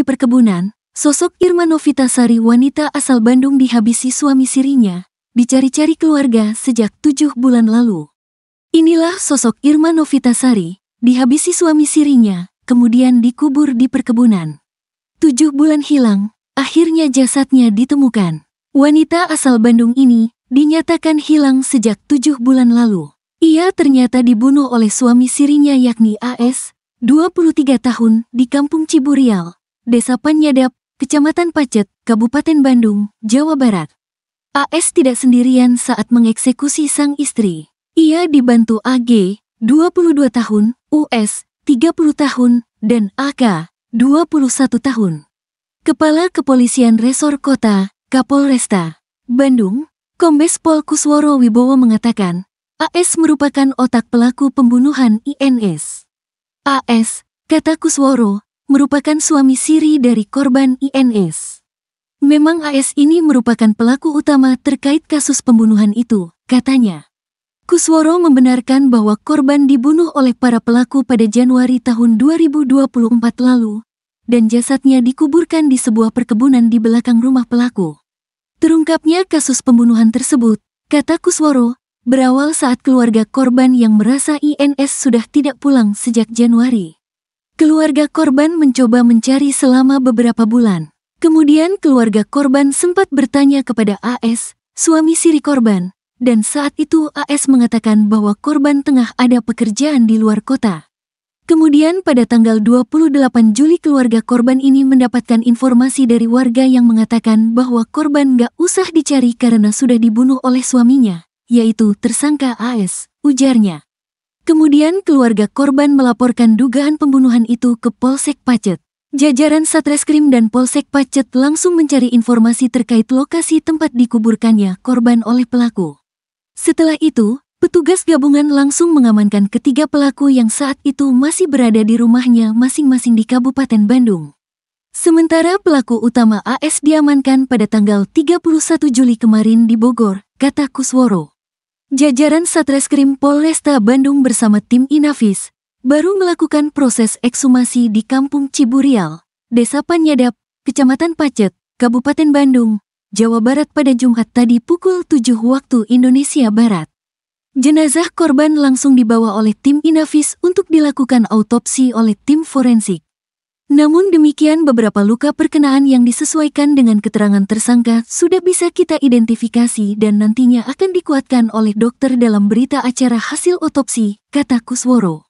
di perkebunan, sosok Irma Novitasari wanita asal Bandung dihabisi suami sirinya, dicari-cari keluarga sejak tujuh bulan lalu. Inilah sosok Irma Novitasari, dihabisi suami sirinya, kemudian dikubur di perkebunan. Tujuh bulan hilang, akhirnya jasadnya ditemukan. Wanita asal Bandung ini dinyatakan hilang sejak tujuh bulan lalu. Ia ternyata dibunuh oleh suami sirinya yakni AS, 23 tahun, di kampung Ciburial, Desa Panyadap, Kecamatan Pacet, Kabupaten Bandung, Jawa Barat. AS tidak sendirian saat mengeksekusi sang istri. Ia dibantu AG, 22 tahun, US, 30 tahun, dan AK, 21 tahun. Kepala Kepolisian Resor Kota, Kapolresta, Bandung, Kombes Pol Kusworo Wibowo mengatakan, AS merupakan otak pelaku pembunuhan INS. AS, kata Kusworo, merupakan suami siri dari korban INS. Memang AS ini merupakan pelaku utama terkait kasus pembunuhan itu, katanya. Kusworo membenarkan bahwa korban dibunuh oleh para pelaku pada Januari tahun 2024 lalu, dan jasadnya dikuburkan di sebuah perkebunan di belakang rumah pelaku. Terungkapnya kasus pembunuhan tersebut, kata Kusworo, berawal saat keluarga korban yang merasa INS sudah tidak pulang sejak Januari. Keluarga korban mencoba mencari selama beberapa bulan. Kemudian keluarga korban sempat bertanya kepada AS, suami siri korban, dan saat itu AS mengatakan bahwa korban tengah ada pekerjaan di luar kota. Kemudian pada tanggal 28 Juli keluarga korban ini mendapatkan informasi dari warga yang mengatakan bahwa korban gak usah dicari karena sudah dibunuh oleh suaminya, yaitu tersangka AS, ujarnya. Kemudian keluarga korban melaporkan dugaan pembunuhan itu ke Polsek Pacet. Jajaran Satreskrim dan Polsek Pacet langsung mencari informasi terkait lokasi tempat dikuburkannya korban oleh pelaku. Setelah itu, petugas gabungan langsung mengamankan ketiga pelaku yang saat itu masih berada di rumahnya masing-masing di Kabupaten Bandung. Sementara pelaku utama AS diamankan pada tanggal 31 Juli kemarin di Bogor, kata Kusworo. Jajaran Satreskrim Polresta Bandung bersama tim Inavis baru melakukan proses ekshumasi di Kampung Ciburial, Desa Panyadap, Kecamatan Pacet, Kabupaten Bandung, Jawa Barat pada Jumat tadi pukul 7 waktu Indonesia Barat. Jenazah korban langsung dibawa oleh tim Inavis untuk dilakukan autopsi oleh tim forensik. Namun demikian beberapa luka perkenaan yang disesuaikan dengan keterangan tersangka sudah bisa kita identifikasi dan nantinya akan dikuatkan oleh dokter dalam berita acara hasil otopsi, kata Kusworo.